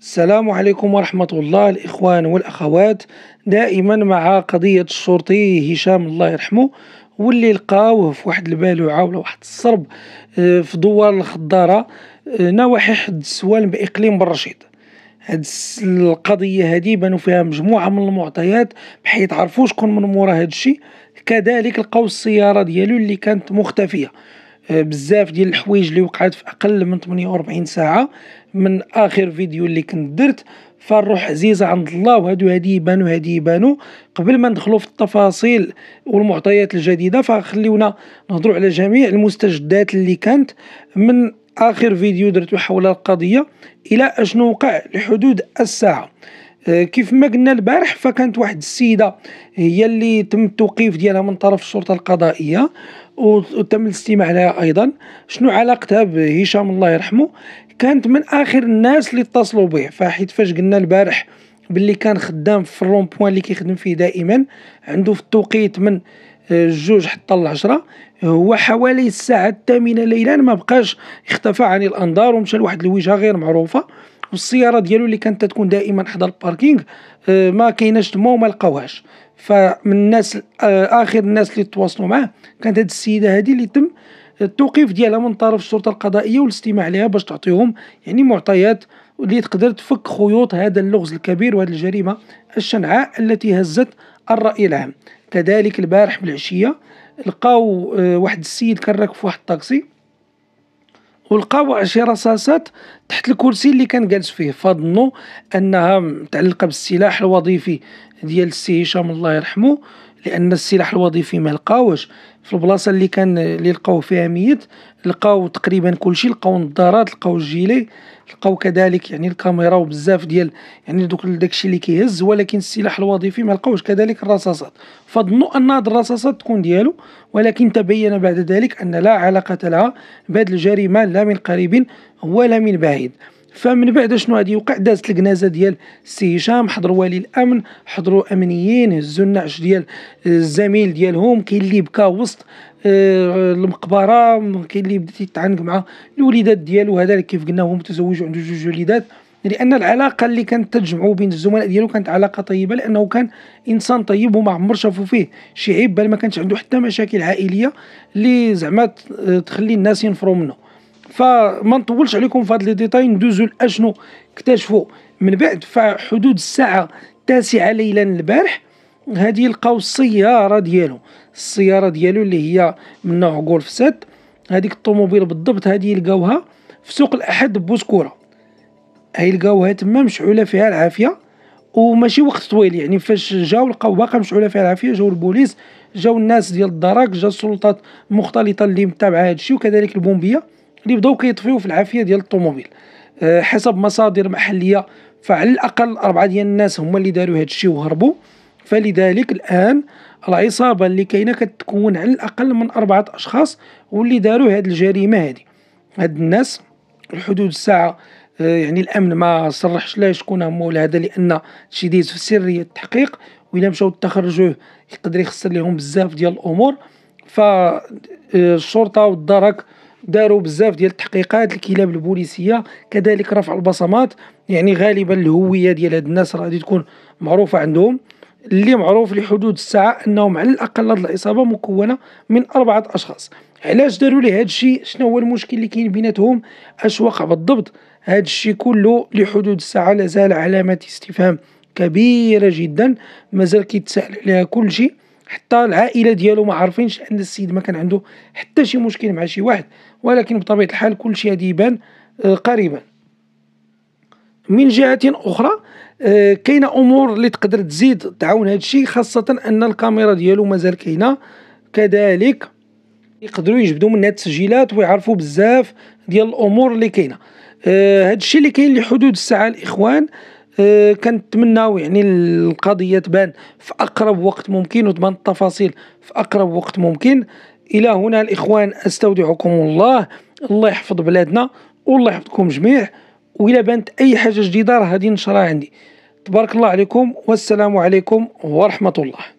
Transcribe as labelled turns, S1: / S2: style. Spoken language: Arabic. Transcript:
S1: السلام عليكم ورحمة الله الإخوان والأخوات دائما مع قضية الشرطي هشام الله يرحمه واللي لقاوه في واحد البالوعة ولا واحد الصرب آه، في دوار الخضارة آه، نواحي حد السوالم بإقليم بالرشيد هاد القضية هادي بانوا فيها مجموعة من المعطيات بحيث عرفوا شكون من مورا هادشي كذلك لقاو السيارة ديالو اللي كانت مختفية آه، بزاف ديال الحوايج اللي وقعت في اقل من 48 ساعه من اخر فيديو اللي كنت درت فالروح عزيزه عند الله وهادو هادي يبانو هادي يبانو قبل ما ندخلو في التفاصيل والمعطيات الجديده فخليونا نهضروا على جميع المستجدات اللي كانت من اخر فيديو درتو حول القضيه الى اشنو وقع لحدود الساعه آه، كيف ما قلنا البارح فكانت واحد السيده هي اللي تم التوقيف ديالها من طرف الشرطه القضائيه وتم الاستماع لها ايضا شنو علاقتها بهشام الله يرحمه كانت من اخر الناس اللي اتصلوا به فحيت فاش قلنا البارح باللي كان خدام في الرون بوان اللي كيخدم فيه دائما عنده في التوقيت من آه، الجوج حتى العشرة هو حوالي الساعة الثامنة ليلا ما بقاش اختفى عن الأنظار ومشى لواحد الوجهة غير معروفة والسيارة ديالو اللي كانت تكون دائما حدا الباركينغ آه، ما كايناش تما وما لقاوهاش فمن الناس آه، اخر الناس اللي تواصلوا معاه كانت هذه السيده هذه اللي تم التوقيف ديالها من طرف الشرطه القضائيه والاستماع لها باش تعطيهم يعني معطيات اللي تقدر تفك خيوط هذا اللغز الكبير وهذه الجريمه الشنعاء التي هزت الراي العام كذلك البارح بالعشيه لقاو آه، واحد السيد كان راكب في واحد الطاكسي ولقاو شي رصاصات تحت الكرسي اللي كان جالس فيه فظنوا انها متعلقه بالسلاح الوظيفي ديال السي هشام الله يرحمه لان السلاح الوظيفي ما لقاوش في البلاصه اللي كان اللي لقاو فيها ميت لقاو تقريبا كلشي لقاو نظارات لقاو الجيلي لقاو كذلك يعني الكاميرا وبزاف ديال يعني دوك داكشي اللي كيهز ولكن السلاح الوظيفي ما لقاوش كذلك الرصاصات فظنوا ان هاد الرصاصات تكون ديالو ولكن تبين بعد ذلك ان لا علاقه لها بهذه الجريمه لا من قريب ولا من بعيد فمن بعد شنو غادي يوقع دازت الكنازه ديال السي هشام حضر ولي الامن حضروا امنيين هزوا النعش ديال الزميل ديالهم كاين اللي بكى وسط آه، المقبره كاين اللي بدا يتعانق مع الوليدات ديالو هذا كيف قلنا هو متزوج وعنده جوج وليدات لان العلاقه اللي كانت تجمعه بين الزملاء ديالو كانت علاقه طيبه لانه كان انسان طيب وما عمر شافوا فيه شي عيب بل ما كانش عنده حتى مشاكل عائليه اللي زعما تخلي الناس ينفروا منه فما نطولش عليكم في هاد لي ديتاي ندوزو لاشنو اكتشفوا من بعد فحدود الساعه التاسعه ليلا البارح هادي لقاو السياره ديالو السياره ديالو اللي هي من نوع غولف 7 هذيك الطوموبيل بالضبط هذه لقاوها في سوق الاحد بوسكوره هاي لقاوها تما مشعوله فيها العافيه وماشي وقت طويل يعني فاش جاو لقاو باقا مشعوله فيها العافيه جاو البوليس جاو الناس ديال الدرك جاو السلطات المختلطه اللي متابعه هادشي وكذلك البومبيه اللي بداو كيطفيو في العافيه ديال الطوموبيل آه، حسب مصادر محليه فعلى الاقل اربعه ديال الناس هما اللي داروا هذا الشيء وهربوا فلذلك الان العصابه اللي كاينه كتكون على الاقل من اربعه اشخاص واللي داروا هذه الجريمه هذه هاد الناس الحدود الساعه آه، يعني الامن ما صرحش لا شكون هما ولا هذا لان شي ديز في سريه التحقيق وإلا مشاو تخرجوه يقدر يخسر لهم بزاف ديال الامور فالشرطه آه، والدرك داروا بزاف ديال التحقيقات الكلاب البوليسيه كذلك رفع البصمات يعني غالبا الهويه ديال هاد الناس راه غادي تكون معروفه عندهم اللي معروف لحدود الساعه انهم على الاقل هاد العصابه مكونه من اربعه اشخاص علاش داروا لي هاد الشيء شنو هو المشكل اللي كاين بيناتهم اش وقع بالضبط هاد الشيء كله لحدود الساعه لازال علامه استفهام كبيره جدا مازال كيتسائل عليها كل شيء حتى العائله ديالو ما عارفينش ان السيد ما كان عنده حتى شي مشكل مع شي واحد ولكن بطبيعه الحال كل شيء غادي يبان آه، قريبا من جهه اخرى آه، كاينه امور اللي تقدر تزيد تعاون هذا الشيء خاصه ان الكاميرا ديالو مازال كاينه كذلك يقدروا يجبدوا منها التسجيلات ويعرفوا بزاف ديال الامور اللي كاينه هذا آه، الشيء اللي كاين لحدود الساعه الاخوان آه، كنتمناو يعني القضيه تبان في اقرب وقت ممكن وتبان التفاصيل في اقرب وقت ممكن الى هنا الاخوان استودعكم الله الله يحفظ بلادنا والله يحفظكم جميع وإلى بانت أي حاجة جديدة راه غادي عندي تبارك الله عليكم والسلام عليكم ورحمة الله